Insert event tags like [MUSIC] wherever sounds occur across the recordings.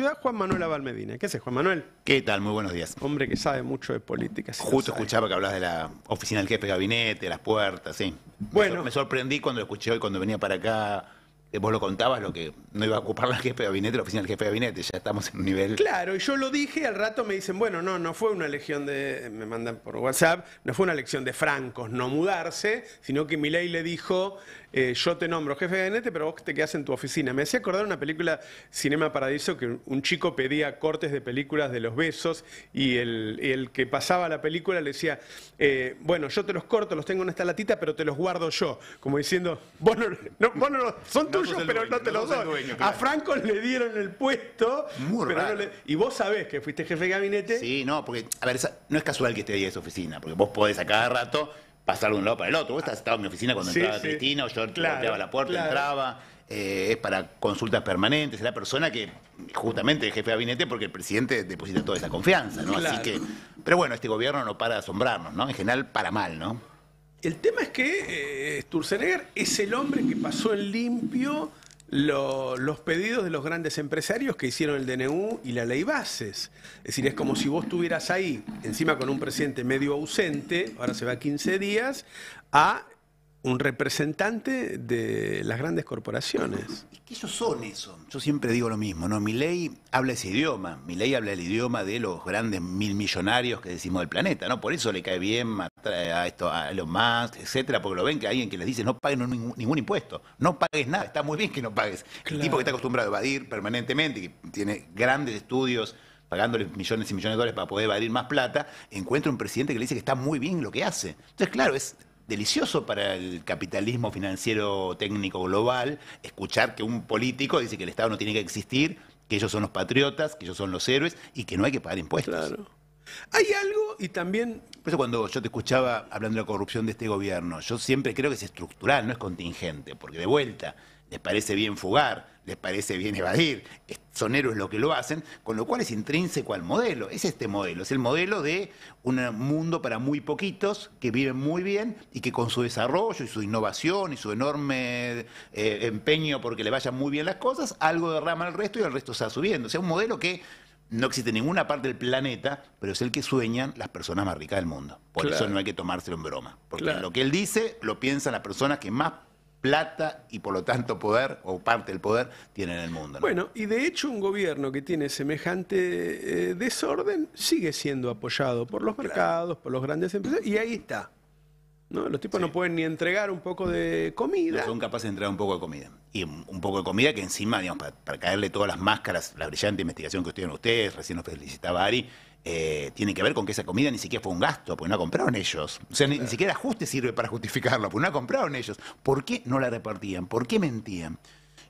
ciudad Juan Manuel Abal ¿Qué haces, Juan Manuel? ¿Qué tal? Muy buenos días. Hombre que sabe mucho de política. Justo escuchaba que hablabas de la oficina del jefe de gabinete, las puertas, sí. Bueno. Me, me sorprendí cuando lo escuché hoy, cuando venía para acá eh, vos lo contabas, lo que no iba a ocupar la jefe de gabinete, la oficina del jefe de gabinete, ya estamos en un nivel... Claro, y yo lo dije, al rato me dicen, bueno, no, no fue una elección de, me mandan por WhatsApp, no fue una lección de francos no mudarse, sino que Milei le dijo, eh, yo te nombro jefe de gabinete, pero vos te quedás en tu oficina. Me hacía acordar una película Cinema Paradiso que un chico pedía cortes de películas de los besos y el, que pasaba la película le decía, eh, bueno, yo te los corto, los tengo en esta latita, pero te los guardo yo, como diciendo, vos no, vos no son tus a Franco le dieron el puesto. Y vos sabés que fuiste jefe de gabinete. Sí, no, porque, a ver, no es casual que esté ahí esa oficina, porque vos podés a cada rato pasar de un lado para el otro. Vos estás en mi oficina cuando entraba Cristina, o yo la puerta, entraba. Eh, es para consultas permanentes, es la persona que justamente es jefe de gabinete porque el presidente deposita toda esa confianza, ¿no? Así que, pero bueno, este gobierno no para de asombrarnos, ¿no? En general para mal, ¿no? El tema es que eh, Sturzenegger es el hombre que pasó en limpio los pedidos de los grandes empresarios que hicieron el DNU y la ley bases. Es decir, es como si vos estuvieras ahí, encima con un presidente medio ausente, ahora se va 15 días, a un representante de las grandes corporaciones. Es que ellos son eso. Yo siempre digo lo mismo, ¿no? Mi ley habla ese idioma. Mi ley habla el idioma de los grandes mil millonarios que decimos del planeta, ¿no? Por eso le cae bien a, esto, a los más, etcétera, porque lo ven que hay alguien que les dice no paguen ningún, impuesto, no pagues nada, está muy bien que no pagues. El tipo que está acostumbrado a evadir permanentemente, que tiene grandes estudios pagándole millones y millones de dólares para poder evadir más plata, encuentra un presidente que le dice que está muy bien lo que hace. Entonces, claro, es delicioso para el capitalismo financiero técnico global escuchar que un político dice que el Estado no tiene que existir, que ellos son los patriotas, que ellos son los héroes y que no hay que pagar impuestos. Claro. Hay algo y también... Por eso cuando yo te escuchaba hablando de la corrupción de este gobierno, yo siempre creo que es estructural, no es contingente, porque de vuelta, les parece bien fugar, les parece bien evadir, son héroes lo que lo hacen, con lo cual es intrínseco al modelo, es este modelo, es el modelo de un mundo para muy poquitos que viven muy bien y que con su desarrollo y su innovación y su enorme eh, empeño porque le vayan muy bien las cosas, algo derrama al resto y el resto está subiendo. O sea, un modelo que no existe en ninguna parte del planeta, pero es el que sueñan las personas más ricas del mundo. Por eso no hay que tomárselo en broma, porque lo que él dice lo piensan las personas que más plata y por lo tanto poder, o parte del poder, tiene en el mundo. Bueno, y de hecho un gobierno que tiene semejante eh, desorden sigue siendo apoyado por los mercados, por los grandes empresas, y ahí está. ¿no? Los tipos no pueden ni entregar un poco de comida. No son capaces de entregar un poco de comida. Y un poco de comida que encima, digamos, para, caerle todas las máscaras, la brillante investigación que estuvieron ustedes, recién nos felicitaba Ari, eh, tiene que ver con que esa comida ni siquiera fue un gasto, porque no la compraron ellos. O sea, ni, siquiera siquiera ajuste sirve para justificarlo, porque no la compraron ellos. ¿Por qué no la repartían? ¿Por qué mentían?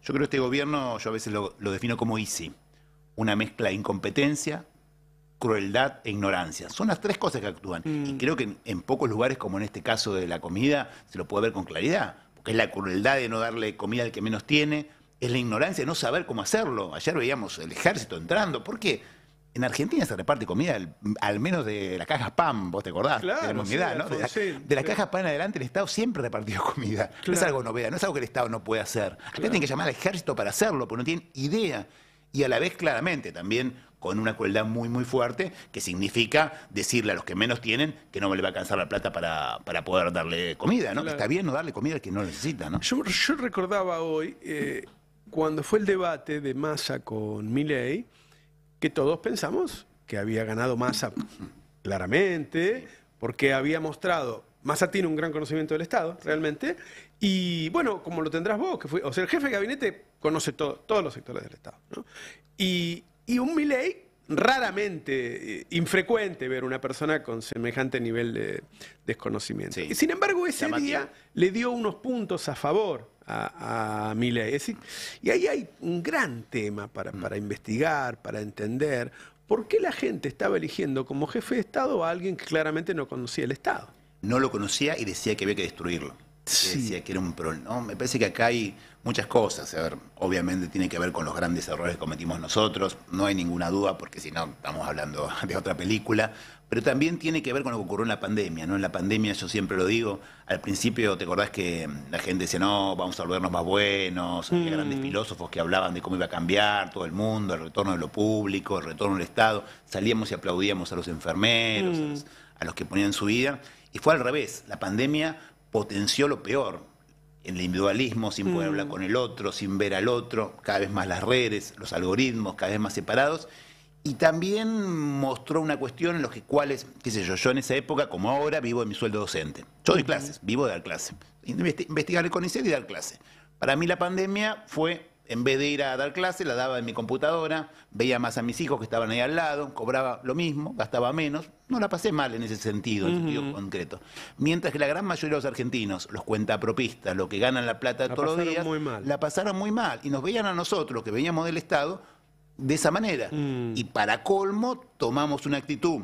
Yo creo que este gobierno, yo a veces lo, defino como easy, una mezcla de incompetencia, crueldad e ignorancia. Son las tres cosas que actúan. Mm. Y creo que en, en, pocos lugares, como en este caso de la comida, se lo puede ver con claridad. Porque es la crueldad de no darle comida al que menos tiene, es la ignorancia de no saber cómo hacerlo. Ayer veíamos el ejército entrando. ¿Por qué? En Argentina se reparte comida al, menos de la caja Pam, vos te acordás, claro, de la ¿no? De la, caja PAN adelante el Estado siempre repartió [LAUGHS] comida. No es algo novedad, no es algo que el Estado no puede hacer. Acá tienen que llamar al ejército para hacerlo, porque no tienen idea. Y a la vez, claramente, también con una crueldad muy, muy fuerte, que significa decirle a los que menos tienen que no le va a alcanzar la plata para, para poder darle comida, ¿no? está bien no darle comida al que no necesita, ¿no? Yo, recordaba hoy, eh, cuando fue el debate de masa con Milei, que todos pensamos que había ganado Massa claramente, porque había mostrado, Massa tiene un gran conocimiento del Estado, realmente, y bueno, como lo tendrás vos, que fue, o sea, el jefe de gabinete conoce todos los sectores del Estado, ¿no? Y, y un Milley raramente, eh, infrecuente ver una persona con semejante nivel de desconocimiento. y Sin embargo, ese día le dio unos puntos a favor a, a y ahí hay un gran tema para, mm. investigar, para entender por qué la gente estaba eligiendo como jefe de Estado a alguien que claramente no conocía el Estado. No lo conocía y decía que había que destruirlo. decía que era un pro. No, me parece que acá hay muchas cosas. A ver, obviamente tiene que ver con los grandes errores que cometimos nosotros. No hay ninguna duda, porque si no, estamos hablando [LAUGHS] de otra película. Pero también tiene que ver con lo que ocurrió en la pandemia, ¿no? En la pandemia, yo siempre lo digo, al principio, ¿te acordás que la gente decía, no, vamos a volvernos más buenos? Había mm. grandes filósofos que hablaban de cómo iba a cambiar todo el mundo, el retorno de lo público, el retorno del Estado. Salíamos y aplaudíamos a los enfermeros, a, los, mm. que ponían su vida. Y fue al revés, la pandemia potenció lo peor, el individualismo, sin poder hablar mm. con el otro, sin ver al otro, cada vez más las redes, los algoritmos, cada vez más separados. Y también mostró una cuestión en los que cuales, qué sé yo, yo en esa época, como ahora, vivo de mi sueldo docente. Yo doy clases, vivo de dar clases. Investigar el CONICET y dar clases. Para mí la pandemia fue, en vez de ir a dar clases, la daba en mi computadora, veía más a mis hijos que estaban ahí al lado, cobraba lo mismo, gastaba menos. No la pasé mal en ese sentido, en el sentido concreto. Mientras que la gran mayoría de los argentinos, los cuentapropistas, los que ganan la plata todos los días, la pasaron muy mal. Y nos veían a nosotros, que veníamos del Estado, de esa manera. Mm. Y para colmo, tomamos una actitud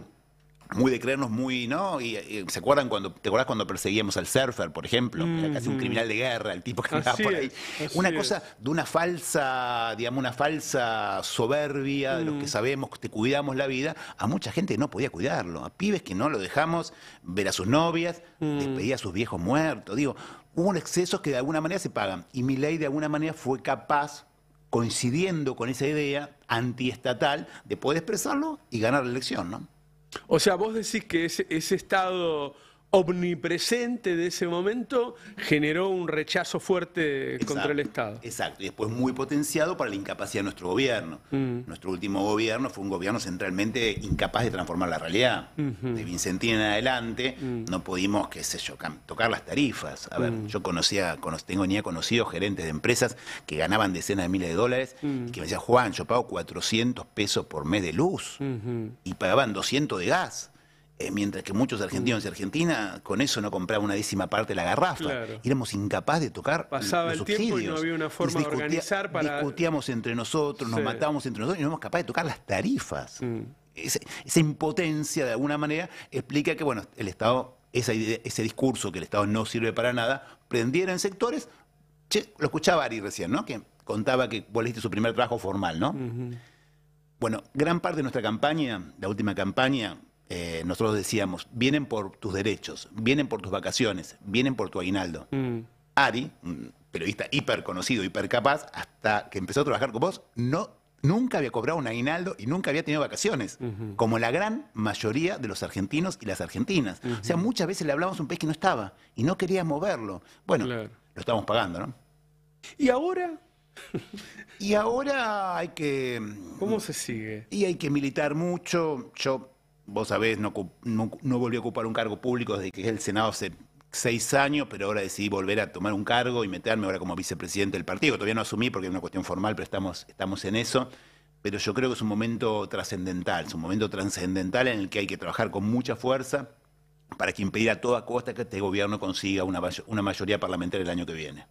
muy de creernos muy, ¿no? Y, eh, ¿se acuerdan cuando te acuerdas cuando perseguíamos al surfer, por ejemplo? Mm, Era casi un mm. criminal de guerra, el tipo que andaba por ahí. una cosa de una falsa, digamos, una falsa soberbia de los que sabemos que te cuidamos la vida, a mucha gente no podía cuidarlo, a pibes que no lo dejamos ver a sus novias, despedir a sus viejos muertos, digo, hubo excesos que de alguna manera se pagan y mi ley de alguna manera fue capaz coincidiendo con esa idea antiestatal de poder expresarlo y ganar la elección, ¿no? O sea, vos decís que ese, ese Estado omnipresente de ese momento generó un rechazo fuerte contra el Estado. Exacto, y después muy potenciado para la incapacidad de nuestro gobierno. Mm. Nuestro último gobierno fue un gobierno centralmente incapaz de transformar la realidad. De Vicentín en adelante mm. no pudimos, qué sé yo, tocar las tarifas. A ver, mm. yo conocía, tengo ni conocidos gerentes de empresas que ganaban decenas de miles de dólares y que me decían, Juan, yo pago 400 pesos por mes de luz y pagaban 200 de gas. Eh, mientras que muchos argentinos mm. y argentinas con eso no compraban una décima parte de la garrafa. Éramos incapaces de tocar. Pasaba el tiempo y no había una forma de organizar para. Discutíamos entre nosotros, nos matábamos entre nosotros y no éramos capaces de tocar las tarifas. Mm. Esa, impotencia, de alguna manera, explica que bueno, el Estado, esa ese discurso que el Estado no sirve para nada, prendiera en sectores. lo escuchaba Ari recién, ¿no? Que contaba que vos su primer trabajo formal, ¿no? Bueno, gran parte de nuestra campaña, la última campaña, eh, nosotros decíamos, vienen por tus derechos, vienen por tus vacaciones, vienen por tu aguinaldo. Mm. Ari, un periodista hiper conocido, hiper capaz, hasta que empezó a trabajar con vos, no, nunca había cobrado un aguinaldo y nunca había tenido vacaciones, como la gran mayoría de los argentinos y las argentinas. O sea, muchas veces le hablábamos a un país que no estaba y no quería moverlo. Bueno, lo estábamos pagando, ¿no? ¿Y ahora? y ahora hay que... ¿Cómo mm, se sigue? Y hay que militar mucho. Yo vos sabés, no, no, volvió a ocupar un cargo público desde que es el Senado hace seis años, pero ahora decidí volver a tomar un cargo y meterme ahora como vicepresidente del partido. Todavía no asumí porque es una cuestión formal, pero estamos, estamos en eso. Pero yo creo que es un momento trascendental, es un momento trascendental en el que hay que trabajar con mucha fuerza para que impedir a toda costa que este gobierno consiga una, una mayoría parlamentaria el año que viene.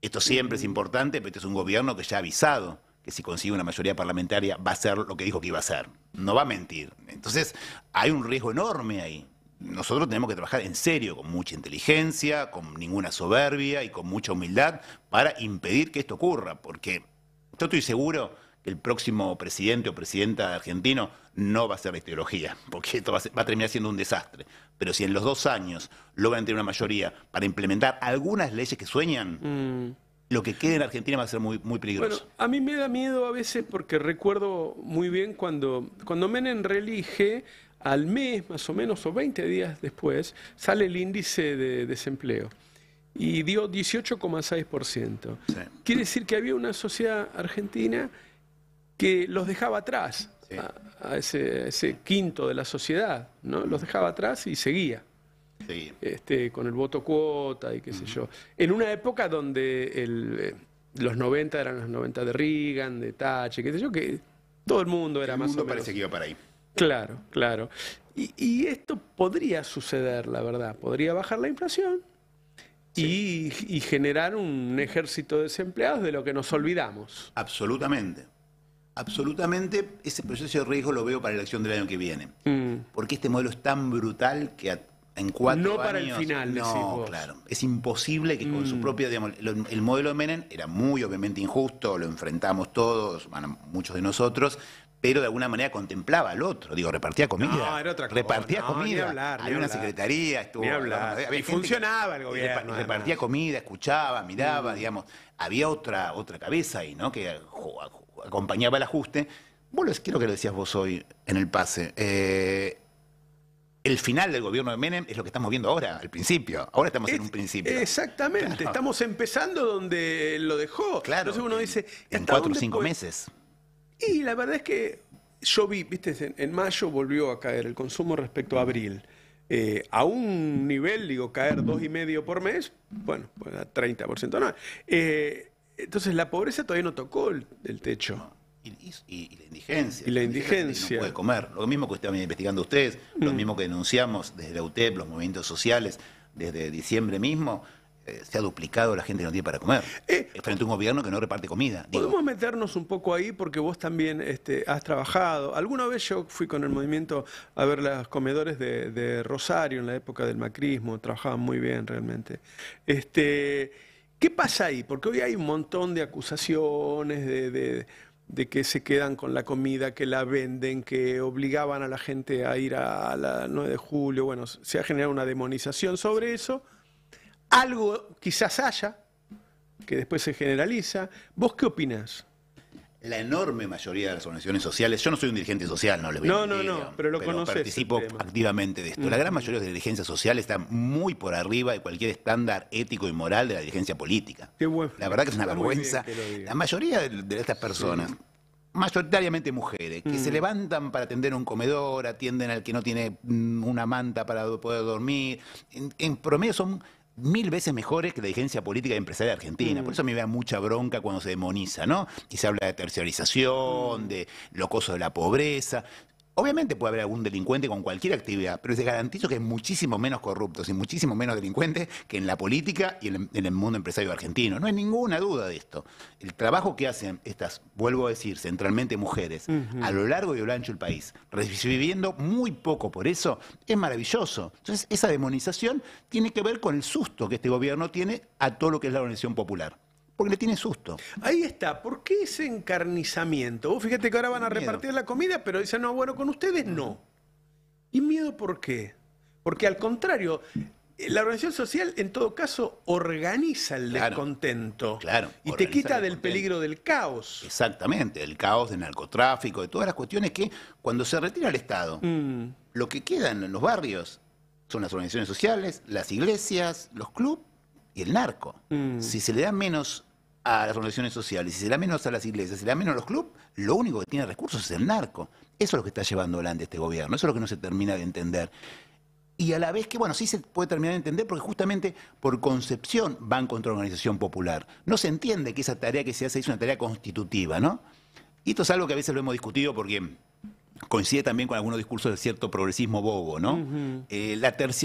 Esto siempre es importante, pero este es un gobierno que ya ha avisado que si consigue una mayoría parlamentaria va a ser lo que dijo que iba a ser no va a mentir. Entonces hay un riesgo enorme ahí. Nosotros tenemos que trabajar en serio, con mucha inteligencia, con ninguna soberbia y con mucha humildad para impedir que esto ocurra, porque yo estoy seguro que el próximo presidente o presidenta argentino no va a ser la ideología, [LAUGHS] porque esto va a, terminar siendo un desastre. Pero si en los dos años logran tener una mayoría para implementar algunas leyes que sueñan, mm lo que quede en Argentina va a ser muy, peligroso. Bueno, a mí me da miedo a veces porque recuerdo muy bien cuando, cuando Menem reelige, al mes más o menos, o 20 días después, sale el índice de desempleo y dio 18,6%. Quiere decir que había una sociedad argentina que los dejaba atrás, a, ese, a, ese, quinto de la sociedad, ¿no? los dejaba atrás y seguía. Este, con el voto cuota y qué sé yo. En una época donde eh, los 90 eran los 90 de Reagan, de Thatcher, qué sé yo, que todo el mundo era más o menos. parece que iba para ahí. Claro, claro. Y, esto podría suceder, la verdad. Podría bajar la inflación y, generar un ejército de desempleados de lo que nos olvidamos. Absolutamente. Absolutamente ese proceso de riesgo lo veo para la elección del año que viene. Mm. Porque este modelo es tan brutal que a no para el final, No, claro. Es imposible que con su mm. propia. el, modelo de Menem era muy obviamente injusto, lo enfrentamos todos, muchos de nosotros, pero de alguna manera contemplaba al otro. Digo, repartía comida. No, era otra cosa. Repartía comida. había una secretaría, estuvo. y funcionaba el gobierno. repartía comida, escuchaba, miraba, mm. digamos. Había otra, otra cabeza ahí, ¿no? Que acompañaba el ajuste. Vos lo, quiero que lo decías vos hoy en el pase. Eh, el final del gobierno de Menem es lo que estamos viendo ahora, al principio. Ahora estamos en un principio. Exactamente, estamos empezando donde lo dejó. Claro. Entonces uno dice. En cuatro o cinco meses. Y la verdad es que yo vi, viste, en, mayo volvió a caer el consumo respecto a abril. Eh, a un nivel, digo, caer dos y medio por mes, bueno, pues a 30% no. Eh, entonces la pobreza todavía no tocó el techo. Y, la indigencia. Y la indigencia. No puede comer. Lo mismo que están investigando ustedes, lo mm. mismo que denunciamos desde la UTEP, los movimientos sociales, desde diciembre mismo, eh, se ha duplicado la gente que no tiene para comer. Eh, frente a un gobierno que no reparte comida. Podemos meternos un poco ahí porque vos también este, has trabajado. Alguna vez yo fui con el movimiento a ver los comedores de, Rosario en la época del macrismo, trabajaban muy bien realmente. Este, ¿Qué pasa ahí? Porque hoy hay un montón de acusaciones, de de que se quedan con la comida, que la venden, que obligaban a la gente a ir a la 9 de julio. Bueno, se ha generado una demonización sobre eso. Algo quizás haya, que después se generaliza. ¿Vos qué opinás? la enorme mayoría de las organizaciones sociales, yo no soy un dirigente social, no lo voy a decir, No, no, pero lo participo activamente de esto. La gran mm. mayoría de las dirigencias sociales está muy por arriba de cualquier estándar ético y moral de la dirigencia política. Qué bueno. La verdad que es una vergüenza. La mayoría de, estas personas... mayoritariamente mujeres, que se mm. levantan para atender un comedor, atienden al que no tiene mm, una manta para poder dormir. en promedio son mil veces mejores que la dirigencia política y empresarial argentina. Mm. Por eso me da mucha bronca cuando se demoniza, ¿no? Y se habla de terciarización, mm. de locoso de la pobreza. Obviamente puede haber algún delincuente con cualquier actividad, pero les garantizo que es muchísimo menos corruptos y muchísimo menos delincuentes que en la política y en el mundo empresario argentino. No hay ninguna duda de esto. El trabajo que hacen estas, vuelvo a decir, centralmente mujeres, a lo largo y a lo ancho del país, recibiendo muy poco por eso, es maravilloso. Entonces, esa demonización tiene que ver con el susto que este gobierno tiene a todo lo que es la organización popular porque le tiene susto. Ahí está. ¿Por qué ese encarnizamiento? Vos fíjate que ahora van a repartir la comida, pero dicen, no, bueno, con ustedes no. ¿Y miedo por qué? Porque al contrario, la organización social en todo caso organiza el descontento. Claro. Y te quita del peligro del caos. Exactamente, del caos, del narcotráfico, de todas las cuestiones que cuando se retira el Estado, mm. lo que quedan en los barrios son las organizaciones sociales, las iglesias, los clubes y el narco. Mm. Si se le da menos a las organizaciones sociales, si se le da menos a las iglesias, si se le da menos a los clubes, lo único que tiene recursos es el narco. Eso es lo que está llevando adelante este gobierno, eso es lo que no se termina de entender. Y a la vez que, bueno, sí se puede terminar de entender porque justamente por concepción van contra la organización popular. No se entiende que esa tarea que se hace es una tarea constitutiva, ¿no? Y esto es algo que a veces lo hemos discutido porque coincide también con algunos discursos de cierto progresismo bobo, ¿no? Eh,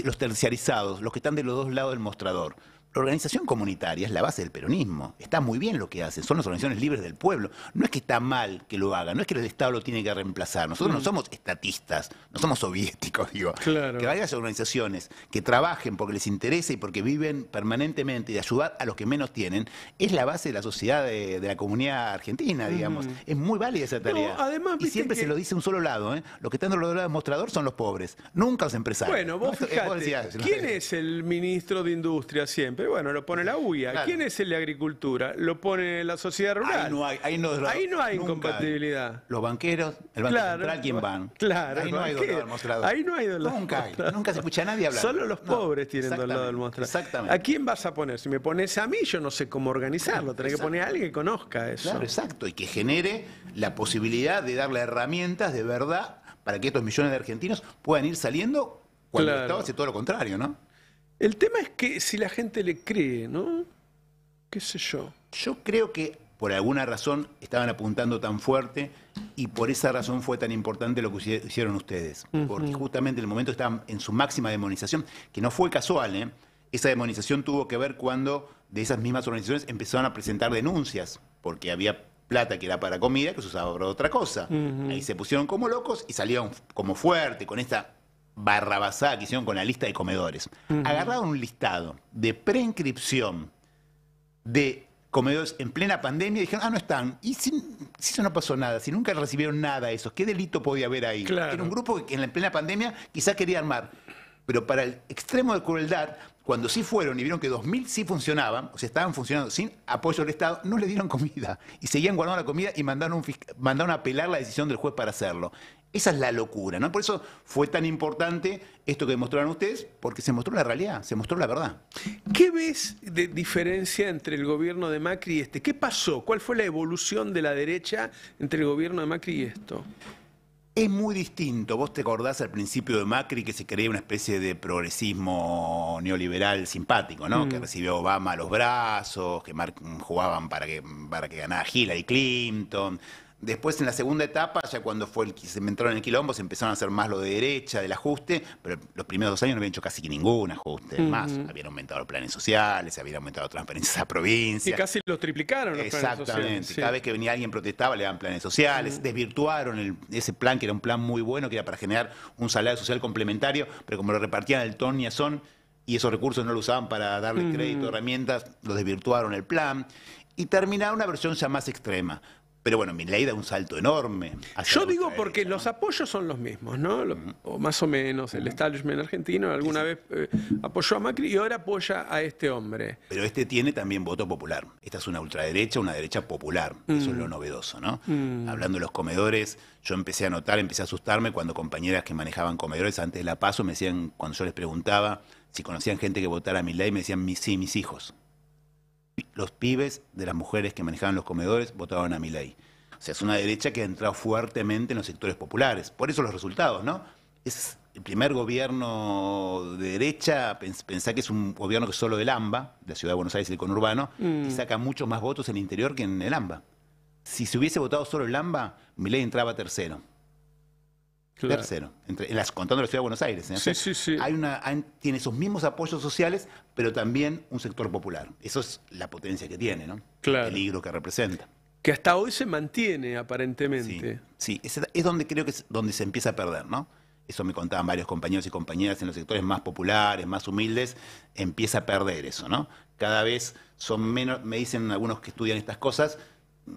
los terciarizados, los que están de los dos lados del mostrador. La organización comunitaria es la base del peronismo. Está muy bien lo que hacen, Son las organizaciones libres del pueblo. No es que está mal que lo hagan. No es que el Estado lo tiene que reemplazar. Nosotros no mm. somos estatistas. No somos soviéticos, [LAUGHS] digo. Que vayan organizaciones que trabajen porque les interesa y porque viven permanentemente de ayudar a los que menos tienen es la base de la sociedad de, la comunidad argentina, digamos. Mm. Es muy válida esa tarea. además, y siempre se lo dice un solo lado. ¿eh? Los que están los otro lado mostrador son los pobres. Nunca los empresarios. Bueno, vos, [LAUGHS] ¿Quién es el ministro de Industria siempre? Pero bueno, lo pone la UIA. ¿Quién es el de agricultura? Lo pone la sociedad rural. Ahí no hay, ahí no, hay incompatibilidad. Los banqueros, el Banco Central, ¿quién van? Claro. Ahí no hay dolor mostrado. Ahí no hay dolor. Nunca hay. Nunca se escucha a nadie hablar. Solo los pobres tienen dolor del mostrador. Exactamente. ¿A quién vas a poner? Si me pones a mí, yo no sé cómo organizarlo. Tenés que poner a alguien que conozca eso. Claro, exacto. Y que genere la posibilidad de darle herramientas de verdad para que estos millones de argentinos puedan ir saliendo cuando el Estado hace todo lo contrario, ¿no? El tema es que si la gente le cree, ¿no? ¿Qué sé yo? Yo creo que por alguna razón estaban apuntando tan fuerte y por esa razón fue tan importante lo que hicieron ustedes. Porque justamente en el momento estaban en su máxima demonización, que no fue casual, ¿eh? Esa demonización tuvo que ver cuando de esas mismas organizaciones empezaron a presentar denuncias, porque había plata que era para comida que se usaba para otra cosa. Ahí se pusieron como locos y salieron como fuerte, con esta barrabasada que hicieron con la lista de comedores. Agarraron un listado de preinscripción de comedores en plena pandemia y dijeron, ah, no están. Y si, eso no pasó nada, si nunca recibieron nada de esos, ¿qué delito podía haber ahí? Era un grupo que en la plena pandemia quizás quería armar. Pero para el extremo de crueldad, cuando sí fueron y vieron que 2.000 sí funcionaban, o sea, estaban funcionando sin apoyo del Estado, no le dieron comida. Y seguían guardando la comida y mandaron, mandaron a apelar la decisión del juez para hacerlo. Esa es la locura, ¿no? Por eso fue tan importante esto que demostraron ustedes, porque se mostró la realidad, se mostró la verdad. ¿Qué ves de diferencia entre el gobierno de Macri y este? ¿Qué pasó? ¿Cuál fue la evolución de la derecha entre el gobierno de Macri y esto? Es muy distinto. Vos te acordás al principio de Macri que se creía una especie de progresismo neoliberal simpático, ¿no? Mm. Que recibió Obama a los brazos, que jugaban para que, para que ganara Hillary Clinton. Después en la segunda etapa, ya cuando fue el, se me entraron en el quilombo, se empezaron a hacer más lo de derecha, del ajuste, pero los primeros dos años no habían hecho casi ningún ajuste más. Habían aumentado los planes sociales, habían aumentado transferencias a provincias. Y casi los triplicaron los Exactamente. Cada vez que venía alguien protestaba le daban planes sociales, desvirtuaron ese plan que era un plan muy bueno, que era para generar un salario social complementario, pero como lo repartían el ton y a son, y esos recursos no lo usaban para darle crédito, herramientas, lo desvirtuaron el plan. Y terminaba una versión ya más extrema pero bueno, ley da un salto enorme. Yo digo porque los apoyos son los mismos, ¿no? o más o menos, el establishment argentino alguna vez eh, apoyó a Macri y ahora apoya a este hombre. Pero este tiene también voto popular. Esta es una ultraderecha, una derecha popular. Eso es lo mm. novedoso, ¿no? Mm. Hablando de los comedores, yo empecé a notar, empecé a asustarme cuando compañeras que manejaban comedores antes de la paso me decían, cuando yo les preguntaba si conocían gente que votara a ley me decían, sí, mis hijos los pibes de las mujeres que manejaban los comedores votaban a mi O sea, es una derecha que ha entrado fuertemente en los sectores populares. Por eso los resultados, ¿no? Es el primer gobierno de derecha, pensá que es un gobierno que es solo del AMBA, de la Ciudad de Buenos Aires, el conurbano, mm. y saca muchos más votos en el interior que en el AMBA. Si se hubiese votado solo el AMBA, Milei entraba tercero. Tercero, entre, las, contando la ciudad de Buenos Aires. ¿eh? Hay una, tiene esos mismos apoyos sociales, pero también un sector popular. Eso es la potencia que tiene, ¿no? El peligro que representa. Que hasta hoy se mantiene, aparentemente. Sí, es, es, donde creo que es donde se empieza a perder, ¿no? Eso me contaban varios compañeros y compañeras en los sectores más populares, más humildes, empieza a perder eso, ¿no? Cada vez son menos, me dicen algunos que estudian estas cosas,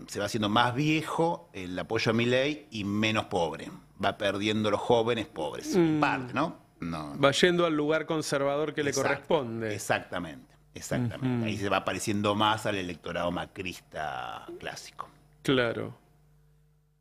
se va haciendo más viejo el apoyo a mi ley y menos pobre va perdiendo los jóvenes pobres, mm. ¿no? No, va yendo al lugar conservador que le corresponde. Exactamente, exactamente. Ahí se va pareciendo más al electorado macrista clásico. Claro.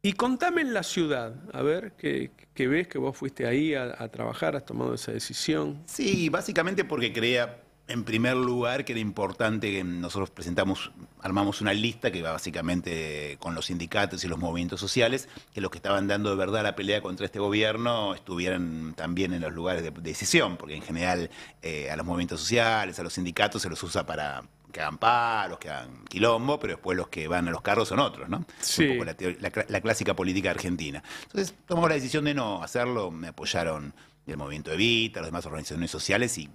Y contame en la ciudad, a ver, ¿qué, ves que vos fuiste ahí a, a, trabajar, has tomado esa decisión? Sí, básicamente porque creía, en primer lugar, que era importante que nosotros presentamos, armamos una lista que va básicamente con los sindicatos y los movimientos sociales, que los que estaban dando de verdad la pelea contra este gobierno estuvieran también en los lugares de, decisión, porque en general eh, a los movimientos sociales, a los sindicatos se los usa para que hagan los que hagan quilombo, pero después los que van a los carros son otros, ¿no? Sí. la, la clásica política argentina. Entonces tomamos la decisión de no hacerlo, me apoyaron el movimiento Evita, las demás organizaciones sociales y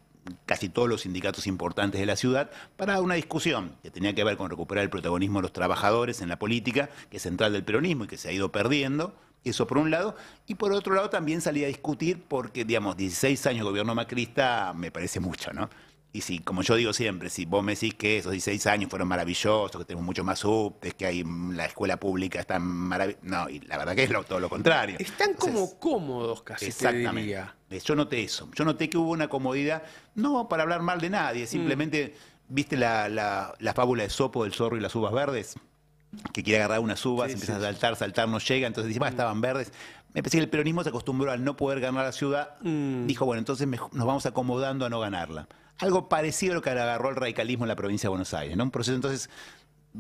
casi todos los sindicatos importantes de la ciudad para una discusión que tenía que ver con recuperar el protagonismo de los trabajadores en la política, que es central del peronismo y que se ha ido perdiendo. Eso por un lado. Y por otro lado también salía a discutir porque, digamos, 16 años de gobierno macrista me parece mucho, ¿no? Y si, como yo digo siempre, si vos me decís que esos 16 años fueron maravillosos, que tenemos mucho más subtes, que hay la escuela pública está maravillosa. No, y la verdad que es todo lo contrario. Están como cómodos casi. Exactamente. Eh, yo noté eso. Yo noté que hubo una comodidad, no para hablar mal de nadie, mm. simplemente, ¿viste la, fábula de Sopo del zorro y las uvas verdes? que quiere agarrar unas uvas, empieza a saltar, saltar, no llega, entonces dice, ah, mm. estaban verdes. Me parece que el peronismo se acostumbró al no poder ganar la ciudad, mm. dijo, bueno, entonces nos vamos acomodando a no ganarla algo parecido a lo que agarró el radicalismo en la provincia de Buenos Aires, ¿no? Un proceso entonces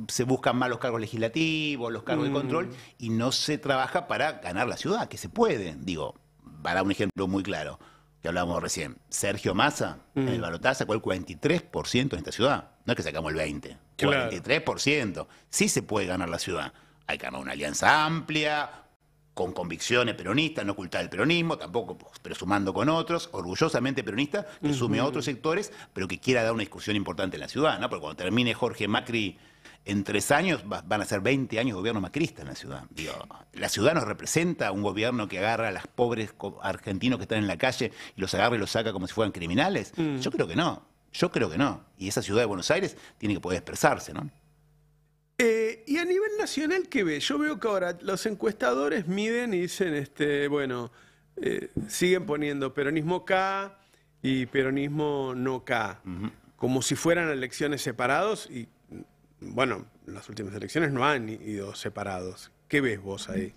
se buscan más los cargos legislativos, los cargos de mm. control, y no se trabaja para ganar la ciudad, que se puede. Digo, para un ejemplo muy claro, que hablábamos recién, Sergio Massa, en mm. el balotaje sacó el 43% en esta ciudad. No es que sacamos el 20, 43%. Sí se puede ganar la ciudad. Hay que ganar una alianza amplia, con convicciones peronistas, no ocultar el peronismo, tampoco, pues, pero sumando con otros, orgullosamente peronista, que sume a otros sectores, pero que quiera dar una discusión importante en la ciudad, ¿no? Porque cuando termine Jorge Macri en tres años, van a ser 20 años de gobierno macrista en la ciudad. la ciudad nos representa un gobierno que agarra a los pobres argentinos que están en la calle y los agarra y los saca como si fueran criminales. Mm. Yo creo que no, yo creo que no. Y esa ciudad de Buenos Aires tiene que poder expresarse, ¿no? Eh, y a nivel nacional, ¿qué ves? Yo veo que ahora los encuestadores miden y dicen, este, bueno, eh, siguen poniendo peronismo K y peronismo no K, como si fueran elecciones separados y, bueno, las últimas elecciones no han ido separados. ¿Qué ves vos ahí?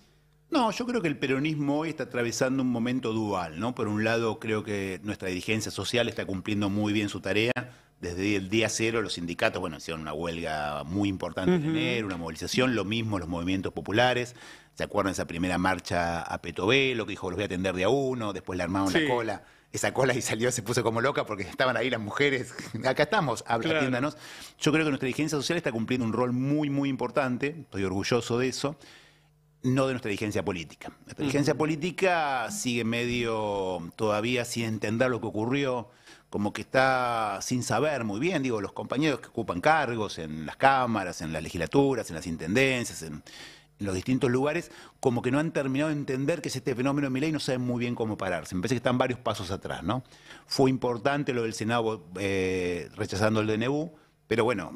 No, yo creo que el peronismo hoy está atravesando un momento dual, ¿no? Por un lado, creo que nuestra dirigencia social está cumpliendo muy bien su tarea, desde el día cero los sindicatos, bueno, hicieron una huelga muy importante de una movilización, lo mismo los movimientos populares. ¿Se acuerdan esa primera marcha a Petovelo, que dijo, los voy a atender de a uno, después le armaron la cola? Esa cola y salió, se puso como loca porque estaban ahí las mujeres. [LAUGHS] Acá estamos, atiéndanos. Yo creo que nuestra dirigencia social está cumpliendo un rol muy, muy importante. Estoy orgulloso de eso. No de nuestra dirigencia política. Nuestra dirigencia política sigue medio todavía sin entender lo que ocurrió como que está sin saber muy bien, digo, los compañeros que ocupan cargos en las cámaras, en las legislaturas, en las intendencias, en, los distintos lugares, como que no han terminado de entender que es este fenómeno de mi y no saben muy bien cómo pararse. Me parece que están varios pasos atrás, ¿no? Fue importante lo del Senado eh, rechazando el DNU, pero bueno,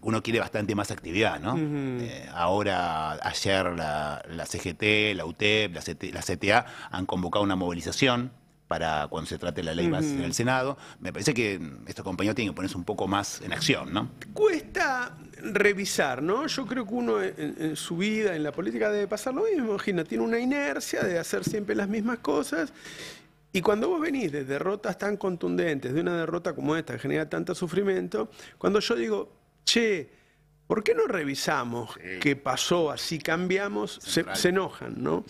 uno quiere bastante más actividad, ¿no? Eh, ahora, ayer la, CGT, la UTEP, la, e la CTA han convocado una movilización para cuando se trate la ley más en el Senado. Me parece que estos compañeros tienen que ponerse un poco más en acción, ¿no? Cuesta revisar, ¿no? Yo creo que uno en, su vida, en la política, debe pasar lo mismo. Imagina, tiene una inercia de hacer siempre las mismas cosas. Y cuando vos venís de derrotas tan contundentes, de una derrota como esta que genera tanto sufrimiento, cuando yo digo, che, ¿por qué no revisamos qué pasó, así cambiamos? se, enojan, ¿no?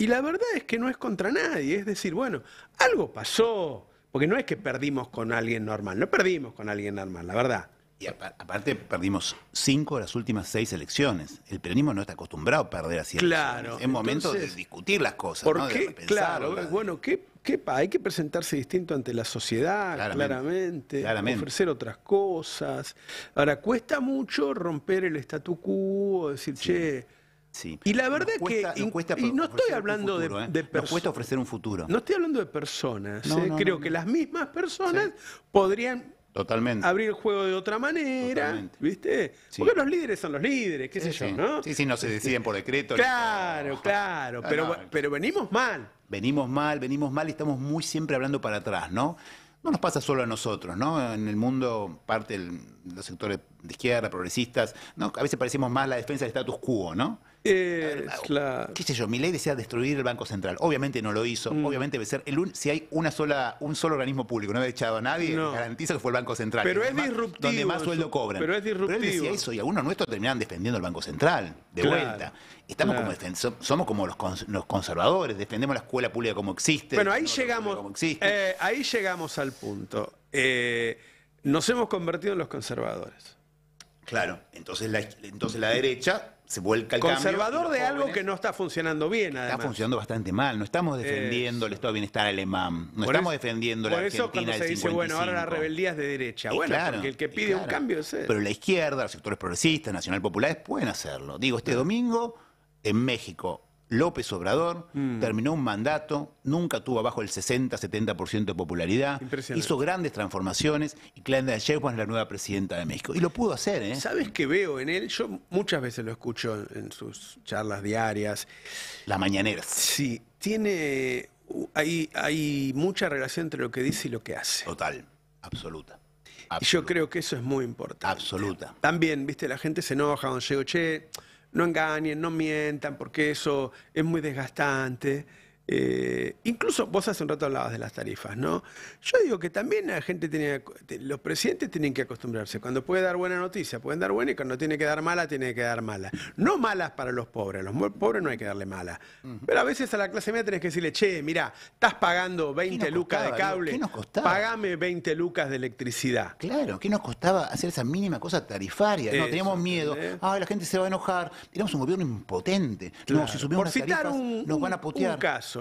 Y la verdad es que no es contra nadie, es decir, bueno, algo pasó, porque no es que perdimos con alguien normal, no perdimos con alguien normal, la verdad. Y aparte perdimos cinco de las últimas seis elecciones. El peronismo no está acostumbrado a perder así. Claro. Es momento de discutir las cosas. ¿por qué? claro. Bueno, ¿qué, qué, hay que presentarse distinto ante la sociedad, claramente, claramente, Ofrecer otras cosas. Ahora, cuesta mucho romper el statu quo, decir, che y la verdad que. y no estoy hablando de, eh. de cuesta ofrecer un futuro. No estoy hablando de personas. Eh, creo que las mismas personas podrían. Totalmente. Abrir el juego de otra manera. Totalmente. ¿Viste? Porque los líderes son los líderes, qué sé yo, ¿no? Sí, sí, no se deciden por decreto. Claro, claro. Pero, pero venimos mal. Venimos mal, venimos mal y estamos muy siempre hablando para atrás, ¿no? no nos pasa solo a nosotros, ¿no? En el mundo, parte de los sectores de izquierda, progresistas, ¿no? a veces parecemos más la defensa del status quo, ¿no? Mi la... ¿Qué sé yo? desea destruir el Banco Central. Obviamente no lo hizo. Mm. Obviamente debe ser si hay una sola, un solo organismo público, no he echado a nadie, garantiza que fue el Banco Central. Pero es disruptivo. Donde más sueldo cobran. Pero es disruptivo. y algunos nuestros terminan defendiendo el Banco Central, de vuelta. Estamos como somos como los, conservadores, defendemos la escuela pública como existe. Bueno, ahí llegamos, eh, ahí llegamos al punto. Eh, nos hemos convertido en los conservadores. Claro, entonces entonces la derecha vuelca el Conservador de algo que no está funcionando bien, además. Está funcionando bastante mal. No estamos defendiendo el estado de bienestar alemán. No estamos defendiendo la Argentina Por eso cuando se dice, bueno, ahora las rebeldía de derecha. bueno, claro, porque el que pide un cambio es él. Pero la izquierda, los sectores progresistas, nacional populares, pueden hacerlo. Digo, este domingo en México López Obrador, mm. terminó un mandato, nunca tuvo abajo el 60-70% de popularidad, hizo grandes transformaciones y Claudia Sheinbaum es la nueva presidenta de México. Y lo pudo hacer, ¿eh? ¿Sabes qué veo en él? Yo muchas veces lo escucho en sus charlas diarias. Las mañaneras. Sí, tiene... Uh, hay, hay mucha relación entre lo que dice y lo que hace. Total, absoluta. Y yo creo que eso es muy importante. Absoluta. También, viste, la gente se enoja don llego, che no engañen, no mientan, porque eso es muy desgastante. Eh, incluso vos hace un rato hablabas de las tarifas, ¿no? Yo digo que también la gente tiene, los presidentes tienen que acostumbrarse. Cuando puede dar buena noticia, pueden dar buena y cuando tiene que dar mala, tiene que dar mala. No malas para los pobres, los pobres no hay que darle mala. Pero a veces a la clase media tenés que decirle, che, mira, estás pagando 20 lucas de cable, ¿qué nos costaba? pagame 20 lucas de electricidad. Claro, ¿qué nos costaba hacer esa mínima cosa tarifaria? no, teníamos miedo, ah, la gente se va a enojar, tenemos un gobierno impotente. No, si subimos Por las tarifas, nos van a putear. Un caso.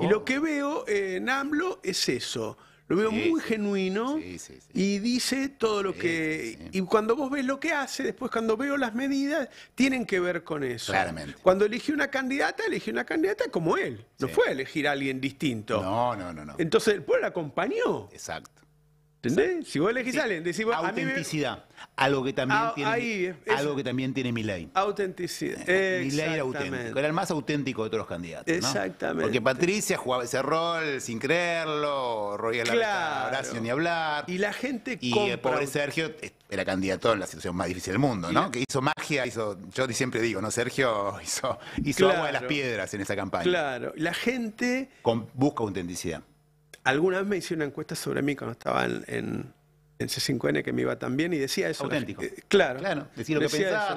Y lo que veo en AMLO es eso. Lo veo muy genuino y dice todo lo que... Y cuando vos ves lo que hace, después cuando veo las medidas, tienen que ver con eso. Cuando elegí una candidata, elegí una candidata como él. No fue elegir a alguien distinto. No, no, no, no. Entonces el pueblo acompañó. Exacto. ¿Entendés? Si vos Autenticidad. Algo que también tiene. algo que también tiene ley. Autenticidad. Eh, mi era auténtico. Era el más auténtico de todos los candidatos. Exactamente. Porque Patricia jugaba ese rol sin creerlo, roía la Horacio ni hablar. Y la gente Y el pobre Sergio era candidato en la situación más difícil del mundo, ¿no? Que hizo magia, hizo. Yo siempre digo, ¿no? Sergio hizo, hizo agua de las piedras en esa campaña. Claro. La gente. busca autenticidad alguna vez me hice una encuesta sobre mí cuando estaba en, C5N que me iba tan bien y decía eso. Auténtico. Eh, claro. Claro. lo que pensás, te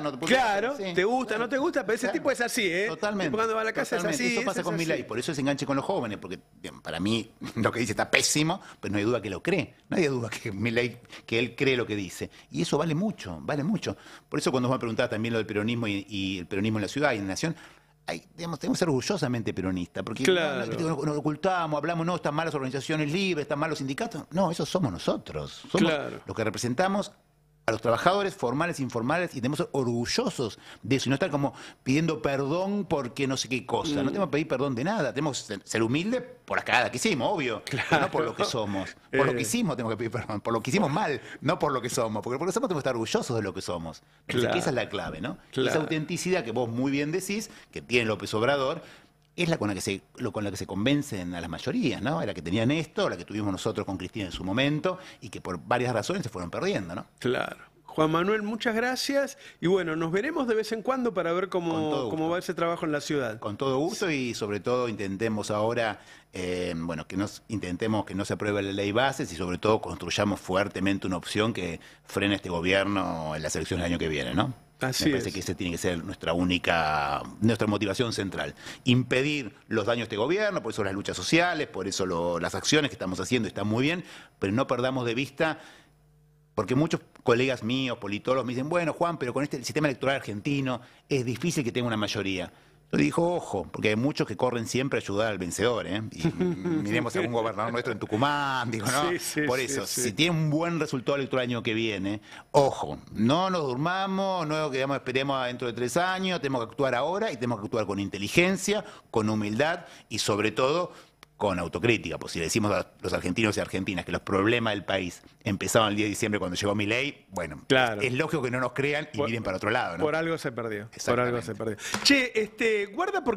no te puteás. Claro, te gusta, no te gusta, pero ese tipo es así, ¿eh? Totalmente. Cuando va a la casa es así. Eso pasa con mi por eso se enganche con los jóvenes, porque para mí [LAUGHS] lo que dice está pésimo, pero no hay duda que lo cree. No hay duda que mi que él cree lo que dice. Y eso vale mucho, vale mucho. Por eso cuando vos me preguntar también lo del peronismo y, y el peronismo en la ciudad y en la nación, hay, tenemos ser orgullosamente peronistas, porque nos, ocultamos, hablamos, no, están malas organizaciones libres, están malos sindicatos. No, esos somos nosotros, somos los que representamos a los trabajadores formales, informales, y tenemos orgullosos de eso, y no estar como pidiendo perdón porque no sé qué cosa. No mm. tenemos que pedir perdón de nada, tenemos que ser humildes por las cagadas que hicimos, obvio, no por lo que somos. Por lo que eh. hicimos tenemos que pedir perdón, por lo que hicimos mal, no por lo que somos, porque por lo que somos tenemos que estar orgullosos de lo que somos. esa es la clave, ¿no? Esa autenticidad que vos muy bien decís, que tiene López Obrador, es la con la que se, lo, con la que se convencen a las mayorías, ¿no? Era que tenían esto, la que tuvimos nosotros con Cristina en su momento, y que por varias razones se fueron perdiendo, ¿no? Claro. Juan Manuel, muchas gracias. Y bueno, nos veremos de vez en cuando para ver cómo, cómo va ese trabajo en la ciudad. Con todo gusto y sobre todo intentemos ahora, eh, bueno, que nos, intentemos que no se apruebe la ley bases y sobre todo construyamos fuertemente una opción que frene este gobierno en las elecciones del año que viene, ¿no? Así Me parece que esa tiene que ser nuestra única, nuestra motivación central. Impedir los daños de este gobierno, por eso las luchas sociales, por eso las acciones que estamos haciendo están muy bien, pero no perdamos de vista porque muchos colegas míos, politólogos, me dicen, bueno, Juan, pero con este sistema electoral argentino es difícil que tenga una mayoría. Yo digo, ojo, porque hay muchos que corren siempre a ayudar al vencedor, ¿eh? Y [LAUGHS] miremos a un gobernador nuestro en Tucumán, digo, ¿no? Por eso, si tiene un buen resultado electoral el año que viene, ojo, no nos durmamos, no digamos esperemos dentro de tres años, tenemos que actuar ahora y tenemos que actuar con inteligencia, con humildad y sobre todo con autocrítica. Pues si le decimos a los argentinos y argentinas que los problemas del país empezaban el día de diciembre cuando llegó mi ley, bueno, es lógico que no nos crean y miren para otro lado. ¿no? Por algo se perdió. Por algo se perdió. Che, este, guarda porque.